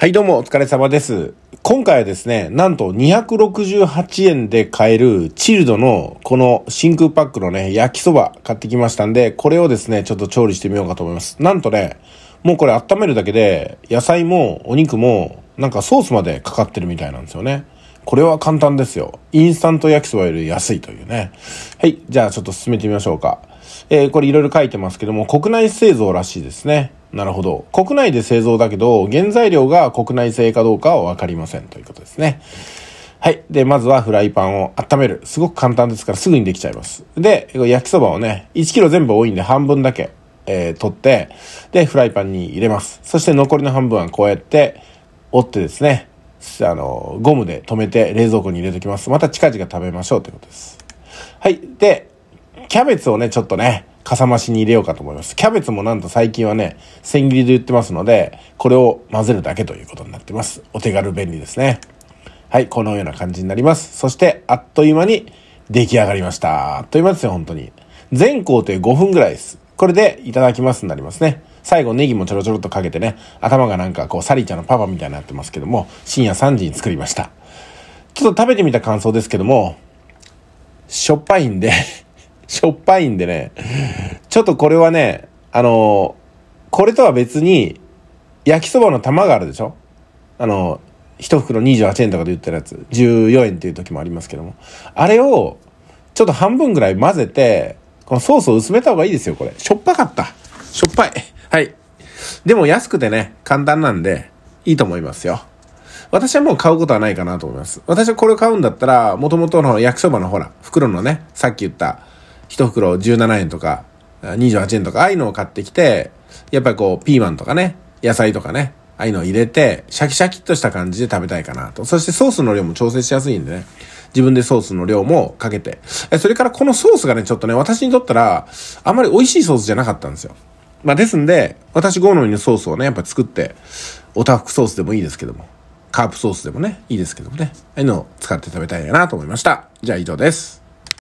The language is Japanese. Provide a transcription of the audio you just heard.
はい、どうもお疲れ様です。今回はですね、なんと268円で買えるチルドのこの真空パックのね、焼きそば買ってきましたんで、これをですね、ちょっと調理してみようかと思います。なんとね、もうこれ温めるだけで、野菜もお肉も、なんかソースまでかかってるみたいなんですよね。これは簡単ですよ。インスタント焼きそばより安いというね。はい、じゃあちょっと進めてみましょうか。えー、これいろいろ書いてますけども、国内製造らしいですね。なるほど。国内で製造だけど、原材料が国内製かどうかはわかりませんということですね。はい。で、まずはフライパンを温める。すごく簡単ですからすぐにできちゃいます。で、焼きそばをね、1キロ全部多いんで半分だけ、えー、取って、で、フライパンに入れます。そして残りの半分はこうやって折ってですね、あの、ゴムで留めて冷蔵庫に入れときます。また近々食べましょうということです。はい。で、キャベツをね、ちょっとね、かさ増しに入れようかと思います。キャベツもなんと最近はね、千切りで売ってますので、これを混ぜるだけということになってます。お手軽便利ですね。はい、このような感じになります。そして、あっという間に出来上がりました。あっという間ですよ、本当に。全工程5分ぐらいです。これでいただきますになりますね。最後ネギもちょろちょろっとかけてね、頭がなんかこうサリーちゃんのパパみたいになってますけども、深夜3時に作りました。ちょっと食べてみた感想ですけども、しょっぱいんでしょっぱいんでね、ちょっとこれはね、あのこれとは別に、焼きそばの玉があるでしょあの一袋28円とかで売ってるやつ、14円っていう時もありますけども。あれを、ちょっと半分ぐらい混ぜて、このソースを薄めた方がいいですよ、これ。しょっぱかった。しょっぱい。はい。でも安くてね、簡単なんで、いいと思いますよ。私はもう買うことはないかなと思います。私はこれを買うんだったら、もともとの焼きそばのほら、袋のね、さっき言った、1袋17円とか、28円とか、ああいうのを買ってきて、やっぱりこう、ピーマンとかね、野菜とかね、ああいうのを入れて、シャキシャキっとした感じで食べたいかなと。そしてソースの量も調整しやすいんでね。自分でソースの量もかけて。え、それからこのソースがね、ちょっとね、私にとったら、あんまり美味しいソースじゃなかったんですよ。まあですんで、私好みのソースをね、やっぱ作って、おたふくソースでもいいですけども、カープソースでもね、いいですけどもね、ああいうのを使って食べたいなと思いました。じゃあ以上です。